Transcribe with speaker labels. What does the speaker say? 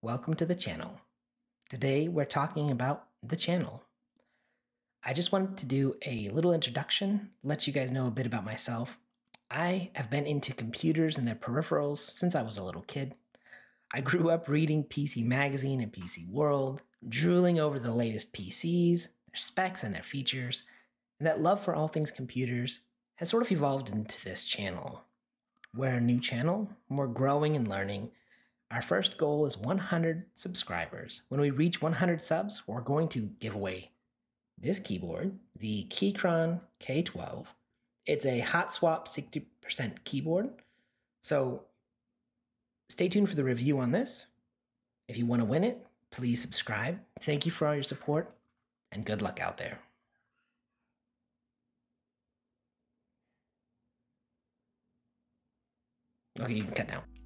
Speaker 1: Welcome to the channel.
Speaker 2: Today we're talking about the channel. I just wanted to do a little introduction, let you guys know a bit about myself. I have been into computers and their peripherals since I was a little kid. I grew up reading PC Magazine and PC World, drooling over the latest PCs, their specs and their features, and that love for all things computers has sort of evolved into this channel. We're a new channel, we're growing and learning, our first goal is 100 subscribers. When we reach 100 subs, we're going to give away this keyboard, the Keychron K12. It's a hot swap 60% keyboard. So stay tuned for the review on this. If you want to win it, please subscribe. Thank you for all your support and good luck out there.
Speaker 3: Okay, you can cut now.